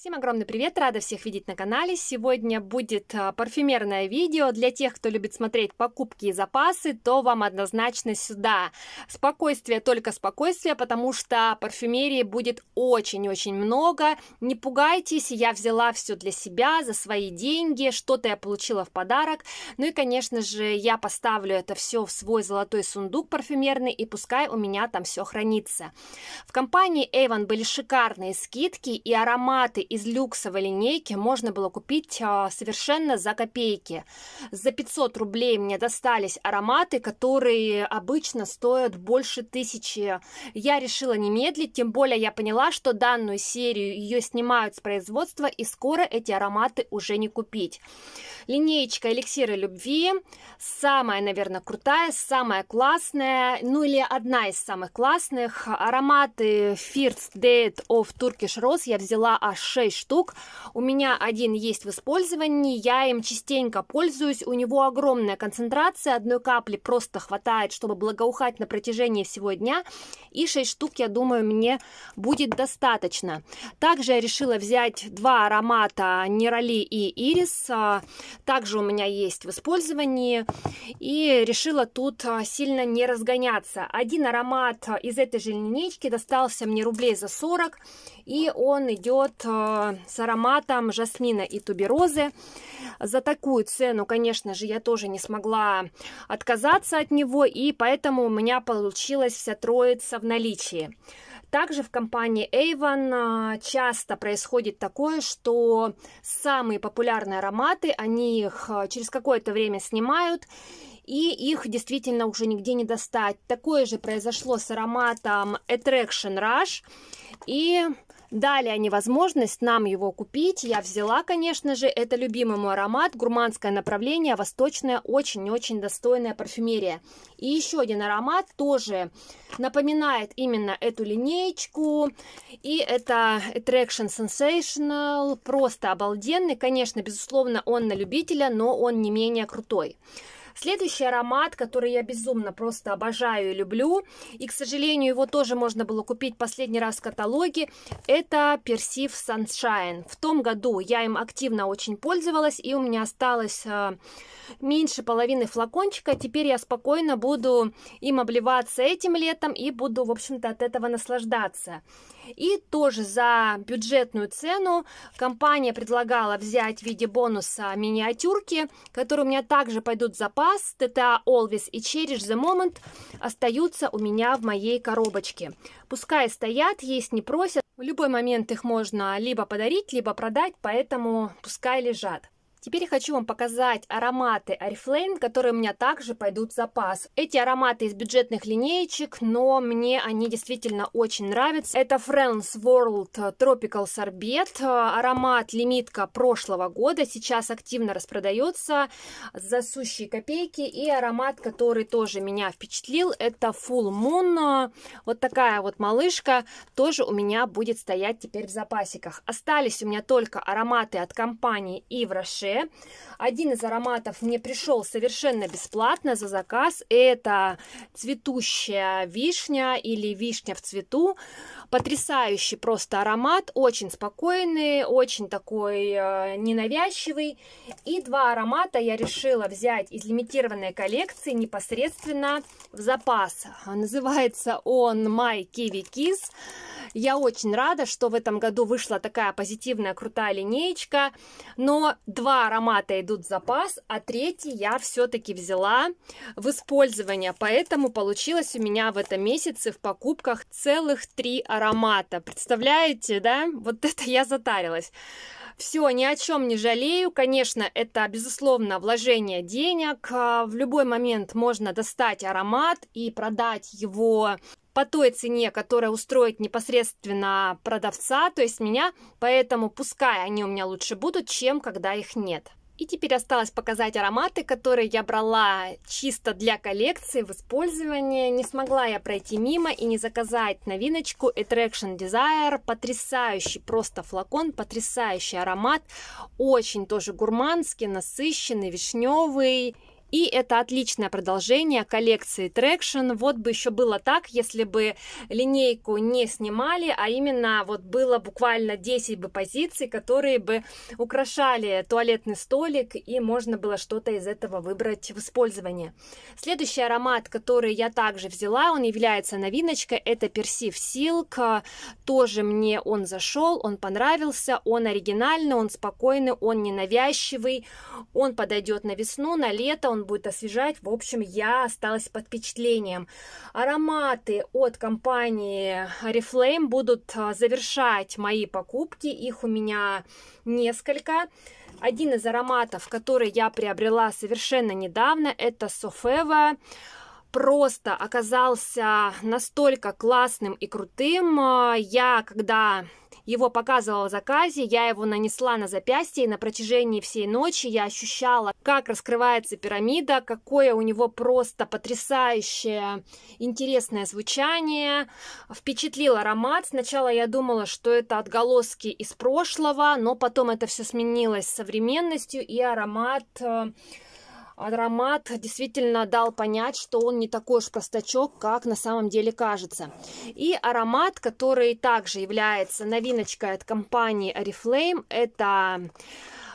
Всем огромный привет, рада всех видеть на канале. Сегодня будет а, парфюмерное видео. Для тех, кто любит смотреть покупки и запасы, то вам однозначно сюда. Спокойствие, только спокойствие, потому что парфюмерии будет очень-очень много. Не пугайтесь, я взяла все для себя, за свои деньги, что-то я получила в подарок. Ну и, конечно же, я поставлю это все в свой золотой сундук парфюмерный, и пускай у меня там все хранится. В компании Avon были шикарные скидки и ароматы, из люксовой линейки можно было купить а, совершенно за копейки. За 500 рублей мне достались ароматы, которые обычно стоят больше тысячи. Я решила не медлить, тем более я поняла, что данную серию ее снимают с производства и скоро эти ароматы уже не купить. Линеечка эликсиры любви, самая, наверное, крутая, самая классная, ну или одна из самых классных. Ароматы First Date of Turkish Rose я взяла аж 6 штук. У меня один есть в использовании, я им частенько пользуюсь. У него огромная концентрация, одной капли просто хватает, чтобы благоухать на протяжении всего дня. И 6 штук, я думаю, мне будет достаточно. Также я решила взять два аромата Нерали и Ирис. А, также у меня есть в использовании. И решила тут а, сильно не разгоняться. Один аромат из этой же линейки достался мне рублей за 40. И он идет а, с ароматом жасмина и туберозы. За такую цену, конечно же, я тоже не смогла отказаться от него, и поэтому у меня получилась вся троица в наличии. Также в компании Avon а, часто происходит такое, что самые популярные ароматы, они их а, через какое-то время снимают, и их действительно уже нигде не достать. Такое же произошло с ароматом Attraction Rush, и Дали они возможность нам его купить. Я взяла, конечно же, это любимый мой аромат, гурманское направление, восточное, очень-очень достойная парфюмерия. И еще один аромат тоже напоминает именно эту линеечку. И это Attraction Sensational, просто обалденный. Конечно, безусловно, он на любителя, но он не менее крутой. Следующий аромат, который я безумно просто обожаю и люблю, и, к сожалению, его тоже можно было купить последний раз в каталоге, это Persif Sunshine. В том году я им активно очень пользовалась, и у меня осталось э, меньше половины флакончика. Теперь я спокойно буду им обливаться этим летом и буду, в общем-то, от этого наслаждаться. И тоже за бюджетную цену компания предлагала взять в виде бонуса миниатюрки, которые у меня также пойдут в запас. ТТА Always и Cherish the Moment остаются у меня в моей коробочке. Пускай стоят, есть не просят. В любой момент их можно либо подарить, либо продать, поэтому пускай лежат. Теперь я хочу вам показать ароматы Oriflame, которые у меня также пойдут в запас. Эти ароматы из бюджетных линеечек, но мне они действительно очень нравятся. Это Friends World Tropical Sorbet, аромат лимитка прошлого года, сейчас активно распродается за сущие копейки. И аромат, который тоже меня впечатлил, это Full Moon. Вот такая вот малышка тоже у меня будет стоять теперь в запасиках. Остались у меня только ароматы от компании Ivra Shea Ше. Один из ароматов мне пришел совершенно бесплатно за заказ. Это цветущая вишня или вишня в цвету. Потрясающий просто аромат, очень спокойный, очень такой э, ненавязчивый. И два аромата я решила взять из лимитированной коллекции непосредственно в запас. Называется он My Kiwi Kiss. Я очень рада, что в этом году вышла такая позитивная, крутая линеечка, но два аромата идут в запас, а третий я все-таки взяла в использование. Поэтому получилось у меня в этом месяце в покупках целых три аромата. Представляете, да? Вот это я затарилась. Все, ни о чем не жалею. Конечно, это, безусловно, вложение денег. А, в любой момент можно достать аромат и продать его по той цене, которая устроит непосредственно продавца, то есть меня, поэтому пускай они у меня лучше будут, чем когда их нет. И теперь осталось показать ароматы, которые я брала чисто для коллекции в использовании. Не смогла я пройти мимо и не заказать новиночку Attraction Desire. Потрясающий просто флакон, потрясающий аромат. Очень тоже гурманский, насыщенный, вишневый. И это отличное продолжение коллекции Traction. Вот бы еще было так, если бы линейку не снимали, а именно вот было буквально 10 бы позиций, которые бы украшали туалетный столик, и можно было что-то из этого выбрать в использовании. Следующий аромат, который я также взяла, он является новиночкой, это Персив Силк. Тоже мне он зашел, он понравился, он оригинальный, он спокойный, он ненавязчивый, он подойдет на весну, на лето, он он будет освежать. В общем, я осталась под впечатлением. Ароматы от компании Reflame будут а, завершать мои покупки. Их у меня несколько. Один из ароматов, который я приобрела совершенно недавно, это Софева просто оказался настолько классным и крутым. А, я, когда его показывала в заказе, я его нанесла на запястье, и на протяжении всей ночи я ощущала, как раскрывается пирамида, какое у него просто потрясающее интересное звучание. Впечатлил аромат. Сначала я думала, что это отголоски из прошлого, но потом это все сменилось современностью, и аромат э, аромат действительно дал понять, что он не такой уж простачок, как на самом деле кажется. И аромат, который также является новиночкой от компании Oriflame, это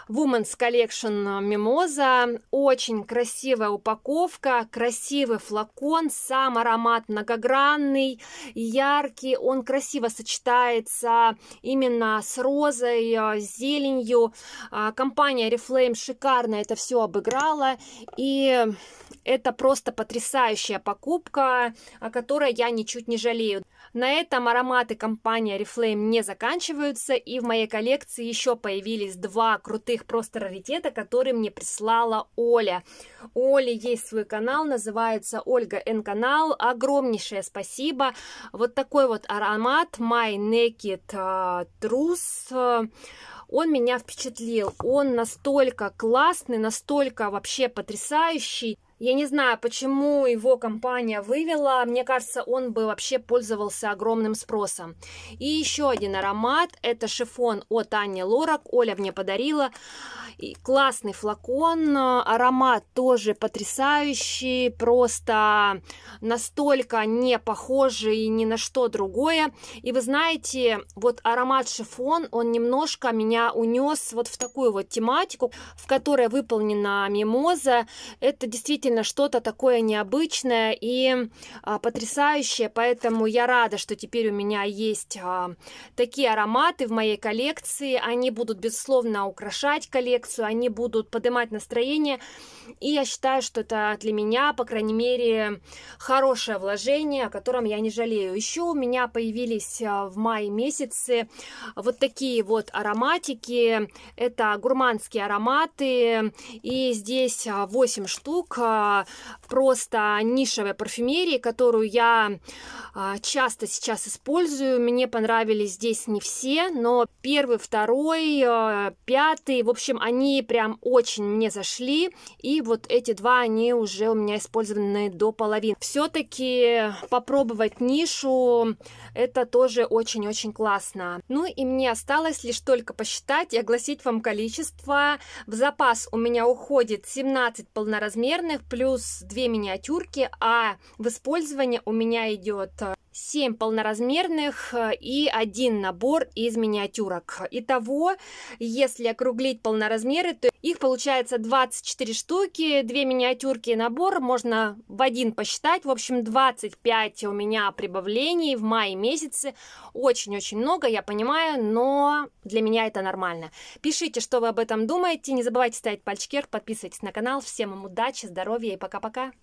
Women's Collection э, Mimosa. Очень красивая упаковка, красивый флакон, сам аромат многогранный, яркий. Он красиво сочетается именно с розой, э, с зеленью. А, компания Reflame шикарно это все обыграла. И это просто потрясающая покупка, о которой я ничуть не жалею. На этом ароматы компании Reflame не заканчиваются, и в моей коллекции еще появились два крутых просто раритета, которые мне прислала Оля. У Оли есть свой канал, называется Ольга Н канал. Огромнейшее спасибо. Вот такой вот аромат My Naked э, Truth он меня впечатлил. Он настолько классный, настолько вообще потрясающий. Я не знаю, почему его компания вывела. Мне кажется, он бы вообще пользовался огромным спросом. И еще один аромат. Это шифон от Анни Лорак. Оля мне подарила. И классный флакон. Аромат тоже потрясающий. Просто настолько не похожий ни на что другое. И вы знаете, вот аромат шифон, он немножко меня унес вот в такую вот тематику, в которой выполнена мимоза. Это действительно действительно что-то такое необычное и а, потрясающее, поэтому я рада, что теперь у меня есть а, такие ароматы в моей коллекции, они будут, безусловно, украшать коллекцию, они будут поднимать настроение, и я считаю, что это для меня, по крайней мере, хорошее вложение, о котором я не жалею. Еще у меня появились а, в мае месяце вот такие вот ароматики, это гурманские ароматы, и здесь 8 а, штук, а, а, просто нишевой парфюмерии, которую я а, часто сейчас использую. Мне понравились здесь не все, но первый, второй, а, пятый, в общем, они прям очень мне зашли. И вот эти два, они уже у меня использованы до половины. Все-таки попробовать нишу, это тоже очень-очень классно. Ну и мне осталось лишь только посчитать и огласить вам количество. В запас у меня уходит 17 полноразмерных, плюс две миниатюрки, а в использовании у меня идет э, 7 полноразмерных э, и один набор из миниатюрок. Итого, если округлить полноразмеры, то их получается 24 штуки, 2 миниатюрки и набор, можно в один посчитать. В общем, 25 у меня прибавлений в мае месяце. Очень-очень много, я понимаю, но для меня это нормально. Пишите, что вы об этом думаете. Не забывайте ставить пальчик вверх, подписывайтесь на канал. Всем вам удачи, здоровья и пока-пока.